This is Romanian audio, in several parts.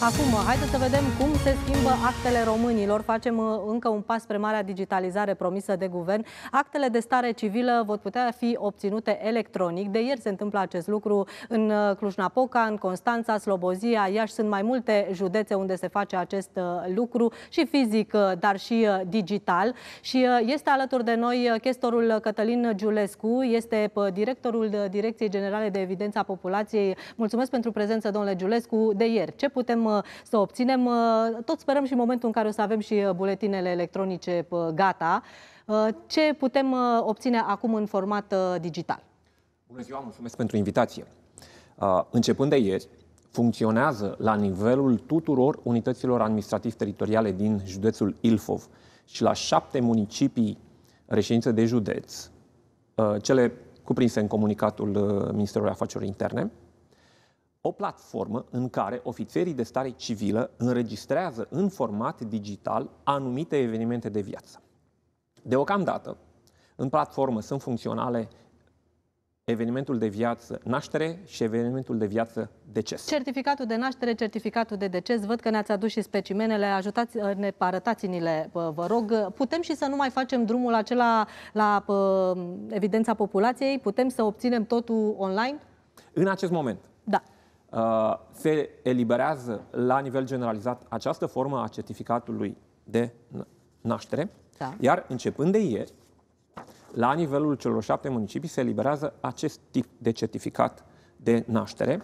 Acum, haideți să vedem cum se schimbă actele românilor. Facem uh, încă un pas spre marea digitalizare promisă de guvern. Actele de stare civilă vor putea fi obținute electronic. De ieri se întâmplă acest lucru în uh, Cluj-Napoca, în Constanța, Slobozia, Iași. Sunt mai multe județe unde se face acest uh, lucru și fizic, dar și digital. Și este alături de noi chestorul Cătălin Giulescu, este directorul Direcției Generale de Evidența Populației. Mulțumesc pentru prezență, domnule Giulescu, de ieri. Ce putem Uh, să obținem. Uh, tot sperăm și momentul în care o să avem și uh, buletinele electronice gata. Ce putem obține acum în format digital? Bună ziua, mulțumesc pentru invitație. Începând de ieri, funcționează la nivelul tuturor unităților administrativ-teritoriale din județul Ilfov și la șapte municipii reședințe de județ, cele cuprinse în comunicatul Ministerului Afacerilor Interne, o platformă în care ofițerii de stare civilă înregistrează în format digital anumite evenimente de viață. Deocamdată, în platformă sunt funcționale evenimentul de viață naștere și evenimentul de viață deces. Certificatul de naștere, certificatul de deces, văd că ne-ați adus și specimenele, ajutați, uh, ne arătați-ni-le, uh, vă rog. Putem și să nu mai facem drumul acela la uh, evidența populației? Putem să obținem totul online? În acest moment. Da. Uh, se eliberează la nivel generalizat această formă a certificatului de naștere, da. iar începând de ieri, la nivelul celor șapte municipii se eliberează acest tip de certificat de naștere,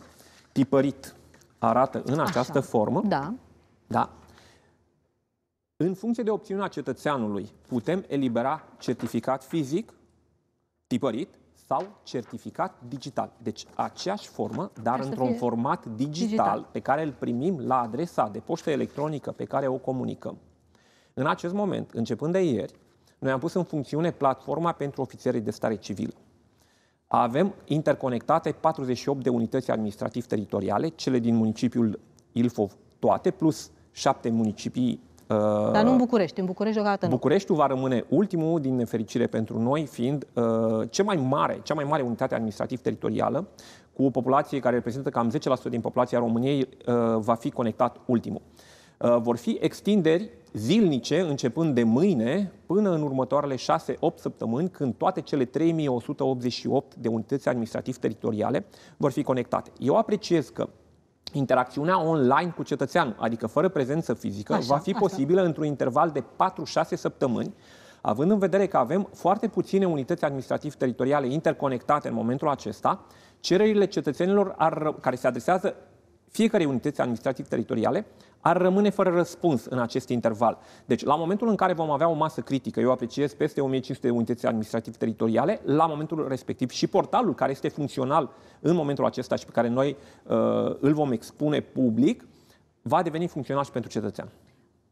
tipărit, arată în această Așa. formă. Da. Da. În funcție de opțiunea cetățeanului, putem elibera certificat fizic, tipărit, sau certificat digital. Deci aceeași formă, dar într-un format digital, digital pe care îl primim la adresa de poștă electronică pe care o comunicăm. În acest moment, începând de ieri, noi am pus în funcțiune platforma pentru ofițerii de stare civilă. Avem interconectate 48 de unități administrativ-teritoriale, cele din municipiul Ilfov toate, plus șapte municipii Uh, Dar nu în București, în București deocamdată nu. Bucureștiul va rămâne ultimul, din nefericire pentru noi, fiind uh, cea mai mare, cea mai mare unitate administrativ-teritorială, cu o populație care reprezintă cam 10% din populația României, uh, va fi conectat ultimul. Uh, vor fi extinderi zilnice, începând de mâine, până în următoarele 6-8 săptămâni, când toate cele 3188 de unități administrativ-teritoriale vor fi conectate. Eu apreciez că interacțiunea online cu cetățeanul, adică fără prezență fizică, așa, va fi așa. posibilă într-un interval de 4-6 săptămâni, având în vedere că avem foarte puține unități administrativ-teritoriale interconectate în momentul acesta, cererile cetățenilor ar, care se adresează fiecarei unități administrativ-teritoriale ar rămâne fără răspuns în acest interval. Deci, la momentul în care vom avea o masă critică, eu apreciez peste 1500 unități administrativ-teritoriale, la momentul respectiv și portalul care este funcțional în momentul acesta și pe care noi uh, îl vom expune public, va deveni funcțional și pentru cetățean.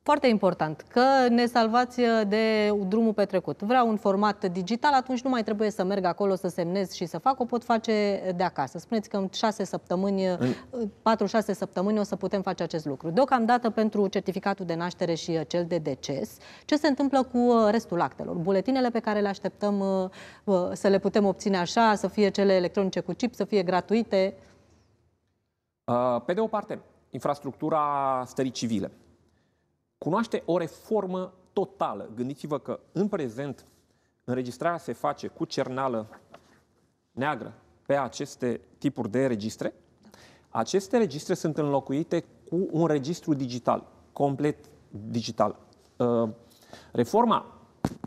Foarte important, că ne salvați uh, de drumul petrecut. Vreau un format digital, atunci nu mai trebuie să merg acolo să semnez și să fac, o pot face de acasă. Spuneți că în 6 săptămâni, 4-6 uh, săptămâni o să putem face acest lucru. Deocamdată pentru certificatul de naștere și uh, cel de deces, ce se întâmplă cu restul actelor? Buletinele pe care le așteptăm să le putem obține așa, să fie cele electronice cu chip, să fie gratuite? Pe de o parte, infrastructura stării civile cunoaște o reformă totală. Gândiți-vă că în prezent înregistrarea se face cu cernală neagră pe aceste tipuri de registre. Aceste registre sunt înlocuite cu un registru digital, complet digital. Uh, reforma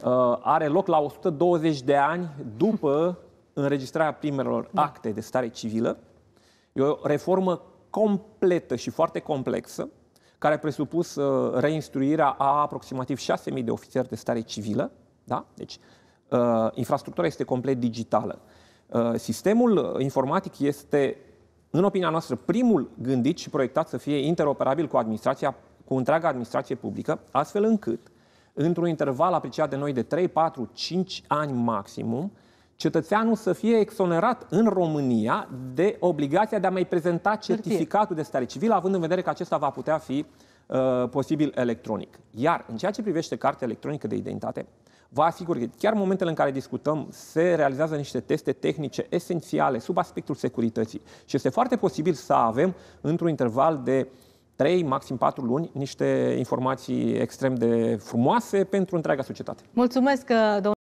uh, are loc la 120 de ani după înregistrarea primelor da. acte de stare civilă. E o reformă completă și foarte complexă care a presupus uh, reinstruirea a aproximativ 6.000 de ofițeri de stare civilă. Da? Deci, uh, infrastructura este complet digitală. Uh, sistemul informatic este, în opinia noastră, primul gândit și proiectat să fie interoperabil cu administrația, cu întreaga administrație publică, astfel încât, într-un interval apreciat de noi de 3, 4, 5 ani maximum, cetățeanul să fie exonerat în România de obligația de a mai prezenta certificatul de stare civilă, având în vedere că acesta va putea fi uh, posibil electronic. Iar în ceea ce privește cartea electronică de identitate, vă asigur că chiar în momentele în care discutăm se realizează niște teste tehnice esențiale sub aspectul securității și este foarte posibil să avem într-un interval de 3, maxim 4 luni, niște informații extrem de frumoase pentru întreaga societate. Mulțumesc, uh, domnule.